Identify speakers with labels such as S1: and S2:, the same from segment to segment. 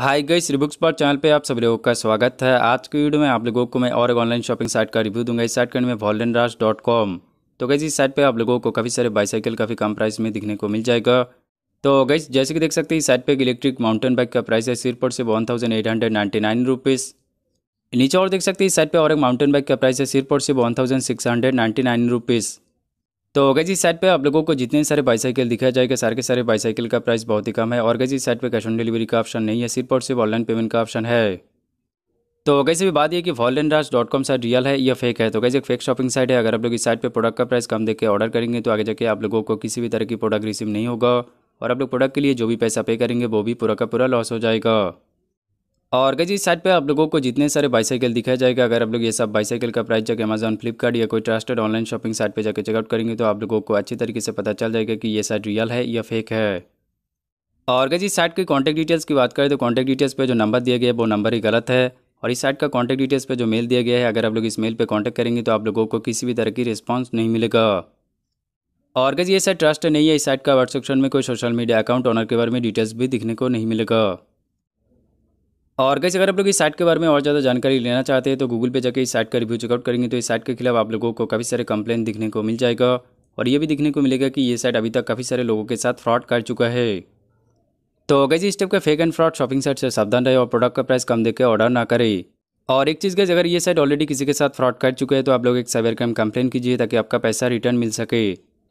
S1: हाय गई श्री बुक्स पर चैनल पे आप सभी लोगों का स्वागत है आज की वीडियो में आप लोगों को मैं और एक ऑनलाइन शॉपिंग साइट का रिव्यू दूंगा इस साइट का नाम है वॉलन डॉट कॉम तो गई इस साइट पे आप लोगों को काफ़ी सारे बाइसाइकिल काफ़ी कम प्राइस में दिखने को मिल जाएगा तो गई जैसे कि देख सकते हैं इस साइट एक इलेक्ट्रिक माउंटेन बाइक का प्राइस है सिर्फ से सिर्फ one thousand eight hundred nine नीचे और देख सकते हैं इस साइट पर और एक माउंटेन बाइक का प्राइस है सिर्फ से सिर्फ one thousand six hundred ninety nine rupees तो गज जी साइट पे आप लोगों को जितने सारे बाईसाइकिल दिखाया जाएगा सारे के सारे बाईसाइकिल का प्राइस बहुत ही कम है और गज इस साइट पे कैश ऑन डिलीवरी का ऑप्शन नहीं है सिर्फ और सिर्फ ऑनलाइन पेमेंट का ऑप्शन है तो से भी बात यह कि fallen Raj dot com site real है या फेक है तो कैसे एक फेक शॉपिंग साइट है अगर आप लोग इस साइट पर प्रोडक्ट का प्राइस कम देकर ऑर्डर करेंगे तो आगे जाके आप लोगों को किसी भी तरह की प्रोडक्ट रिसीव नहीं होगा और आप लोग प्रोडक्ट के लिए जो भी पैसा पे करेंगे वो भी पूरा का पूरा लॉस हो जाएगा और गई इस साइट पे आप लोगों को जितने सारे बाईसाइकिल दिखाया जाएगा अगर आप लोग ये सब बाईसाइकिल का प्राइस जाकर अमेजन फ्लिपकार्ट या कोई ट्रस्टेड ऑनलाइन शॉपिंग साइट पे जाकर चेकआउट करेंगे तो आप लोगों को अच्छी तरीके से पता चल जाएगा कि ये साइट रियल है या फेक है और गई इस साइट की कॉन्टैक्ट डिटेल्स की बात करें तो कॉन्टैक्ट डिटेल्स पर जो नंबर दिया गया है वो नंबर ही गलत है और इस साइट का कॉन्टैक्ट डिटेल्स पर जो मेल दिया गया है अगर आप लोग इस मेल पर कॉन्टैक्ट करेंगे तो आप लोगों को किसी भी तरह की रिस्पॉन्स नहीं मिलेगा और गई ये साइट ट्रस्ट नहीं है इस साइट का व्हाट्सएप में कोई सोशल मीडिया अकाउंट ऑनर के बारे में डिटेल्स भी दिखने को नहीं मिलेगा और कैसे अगर आप लोग इस साइट के बारे में और ज़्यादा जानकारी लेना चाहते हैं तो गूगल पे जाकर इस साइट का रिव्यू चेकआउट करेंगे तो इस साइट के खिलाफ आप लोगों को काफ़ी सारे कंप्लेन दिखने को मिल जाएगा और ये भी देखने को मिलेगा कि ये साइट अभी तक काफ़ी सारे लोगों के साथ फ्रॉड कर चुका है तो कैसे इस टाइप का fake and fraud shopping site से सावधान रहे और प्रोडक्ट का प्राइस कम देकर ऑर्डर ना करें और एक चीज़ गैस अगर ये साइट ऑलरेडी किसी के साथ फ्रॉड कर चुका है तो आप लोग एक साइबर क्राइम कंप्लेन कीजिए ताकि आपका पैसा रिटर्न मिल सके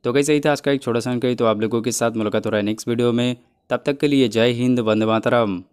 S1: तो कैसे यही था आज का एक छोटा सा तो आप लोगों के साथ मुलाकात हो रहा है नेक्स्ट वीडियो में तब तक के लिए जय हिंद वंदे मातरम